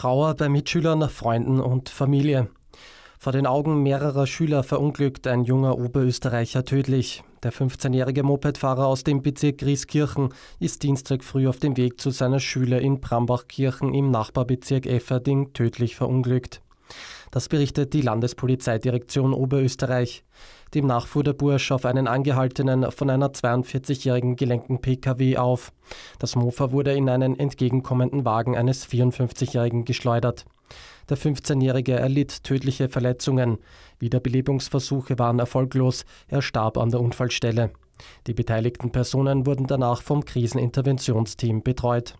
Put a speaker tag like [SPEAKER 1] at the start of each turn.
[SPEAKER 1] Trauer bei Mitschülern, Freunden und Familie. Vor den Augen mehrerer Schüler verunglückt ein junger Oberösterreicher tödlich. Der 15-jährige Mopedfahrer aus dem Bezirk Grieskirchen ist Dienstag früh auf dem Weg zu seiner Schule in Brambachkirchen im Nachbarbezirk Efferding tödlich verunglückt. Das berichtet die Landespolizeidirektion Oberösterreich. Demnach fuhr der Bursch auf einen Angehaltenen von einer 42-jährigen gelenkten Pkw auf. Das Mofa wurde in einen entgegenkommenden Wagen eines 54-jährigen geschleudert. Der 15-jährige erlitt tödliche Verletzungen. Wiederbelebungsversuche waren erfolglos. Er starb an der Unfallstelle. Die beteiligten Personen wurden danach vom Kriseninterventionsteam betreut.